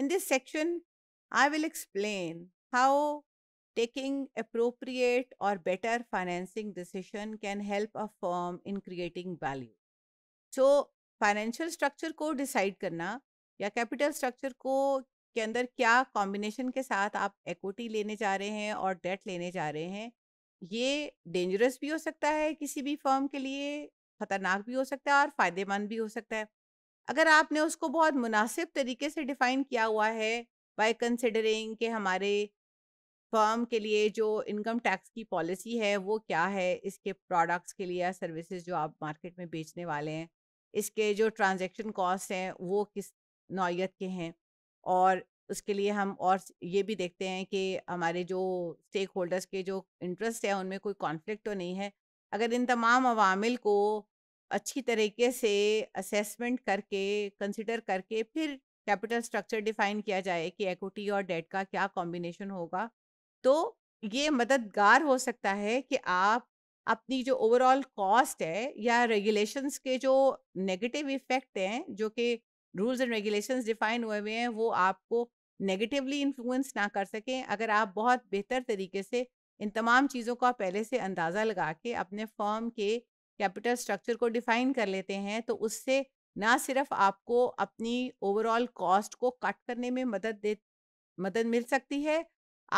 In this section, I will explain how taking appropriate or better financing decision can help a firm in creating value. So, financial structure को decide करना या capital structure को के अंदर क्या combination के साथ आप इक्विटी लेने जा रहे हैं और डेट लेने जा रहे हैं ये डेंजरस भी हो सकता है किसी भी फर्म के लिए ख़तरनाक भी हो सकता है और फ़ायदेमंद भी हो सकता है अगर आपने उसको बहुत मुनासिब तरीके से डिफाइन किया हुआ है बाय कंसिडरिंग के हमारे फर्म के लिए जो इनकम टैक्स की पॉलिसी है वो क्या है इसके प्रोडक्ट्स के लिए या सर्विसेज जो आप मार्केट में बेचने वाले हैं इसके जो ट्रांजैक्शन कॉस्ट हैं वो किस नौत के हैं और उसके लिए हम और ये भी देखते हैं कि हमारे जो स्टेक होल्डर्स के जो इंटरेस्ट हैं उनमें कोई कॉन्फ्लिक्ट तो नहीं है अगर इन तमाम अवामिल को अच्छी तरीके से असेसमेंट करके कंसिडर करके फिर कैपिटल स्ट्रक्चर डिफाइन किया जाए कि एक्विटी और डेट का क्या कॉम्बिनेशन होगा तो ये मददगार हो सकता है कि आप अपनी जो ओवरऑल कॉस्ट है या रेगुलेशंस के जो नेगेटिव इफेक्ट हैं जो कि रूल्स एंड रेगुलेशंस डिफाइन हुए हुए हैं वो आपको नेगेटिवली इन्फ्लुएंस ना कर सकें अगर आप बहुत बेहतर तरीके से इन तमाम चीज़ों का पहले से अंदाज़ा लगा के अपने फॉर्म के कैपिटल स्ट्रक्चर को डिफाइन कर लेते हैं तो उससे ना सिर्फ आपको अपनी ओवरऑल कॉस्ट को कट करने में मदद दे मदद मिल सकती है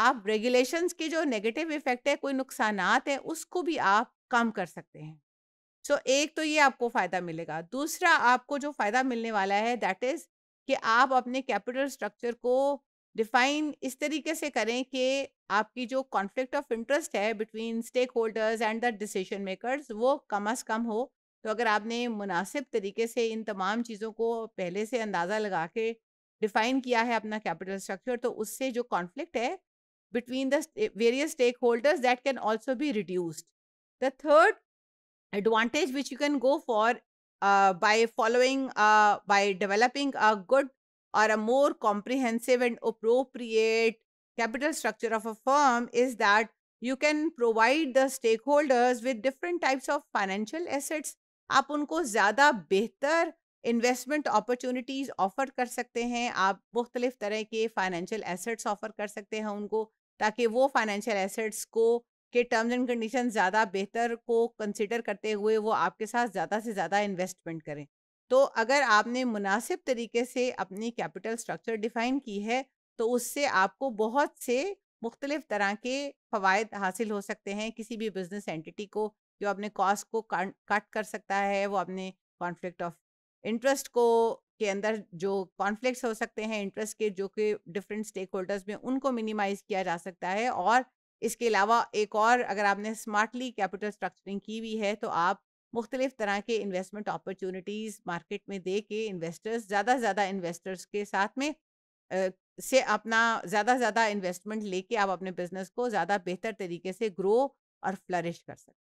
आप रेगुलेशंस के जो नेगेटिव इफेक्ट है कोई नुकसान है उसको भी आप कम कर सकते हैं सो so, एक तो ये आपको फ़ायदा मिलेगा दूसरा आपको जो फ़ायदा मिलने वाला है दैट इज़ कि आप अपने कैपिटल स्ट्रक्चर को डिफाइन इस तरीके से करें कि आपकी जो कॉन्फ्लिक्ट ऑफ इंटरेस्ट है between stake holders and the decision makers वो कम अज़ कम हो तो अगर आपने मुनासिब तरीके से इन तमाम चीज़ों को पहले से अंदाज़ा लगा के डिफ़ाइन किया है अपना कैपिटल स्ट्रक्चर तो उससे जो कॉन्फ्लिक्ट है between the various stake holders that can also be reduced the third advantage which you can go for by following by developing a good or a more comprehensive and appropriate capital structure of a firm is that you can provide the stakeholders with different types of financial assets आप उनको ज़्यादा बेहतर investment opportunities offer कर सकते हैं आप मुख्तलिफ़ तरह के फाइनेंशियल एसेट्स ऑफ़र कर सकते हैं उनको ताकि वो फाइनेंशियल एसेट्स को के टर्म्स एंड कंडीशन ज़्यादा बेहतर को कंसिडर करते हुए वो आपके साथ ज़्यादा से ज़्यादा इन्वेस्टमेंट करें तो अगर आपने मुनासिब तरीके से अपनी कैपिटल स्ट्रक्चर डिफ़ाइन की है तो उससे आपको बहुत से मुख्तलिफ़ तरह के फ़वाद हासिल हो सकते हैं किसी भी बिज़नेस एंटिटी को जो अपने कॉस्ट को कट कर सकता है वो अपने कॉन्फ्लिक्ट ऑफ इंटरेस्ट को के अंदर जो कॉन्फ्लिक्ट हो सकते हैं इंटरेस्ट के जो कि डिफरेंट स्टेक होल्डर्स में उनको मिनिमाइज किया जा सकता है और इसके अलावा एक और अगर आपने स्मार्टली कैपिटल स्ट्रक्चरिंग की हुई है तो आप मुख्तलिफ तरह के इन्वेस्टमेंट अपॉर्चुनिटीज़ मार्केट में दे के इन्वेस्टर्स ज़्यादा से ज़्यादा इन्वेस्टर्स के साथ में आ, से अपना ज़्यादा से ज़्यादा इन्वेस्टमेंट लेके आप अपने बिजनेस को ज़्यादा बेहतर तरीके से ग्रो और फ्लरिश कर सकते